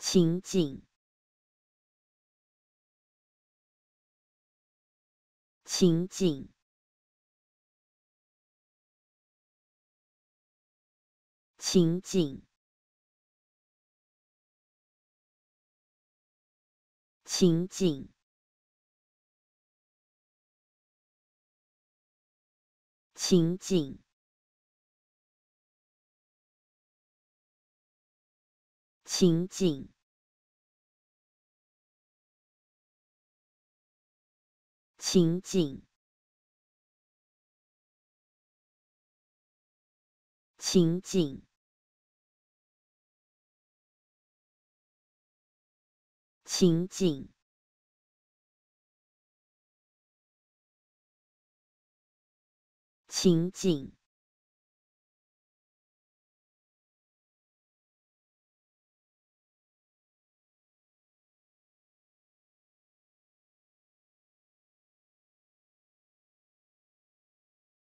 情景，情景，情景，情景，情景。情景，情景，情景，情景，情景。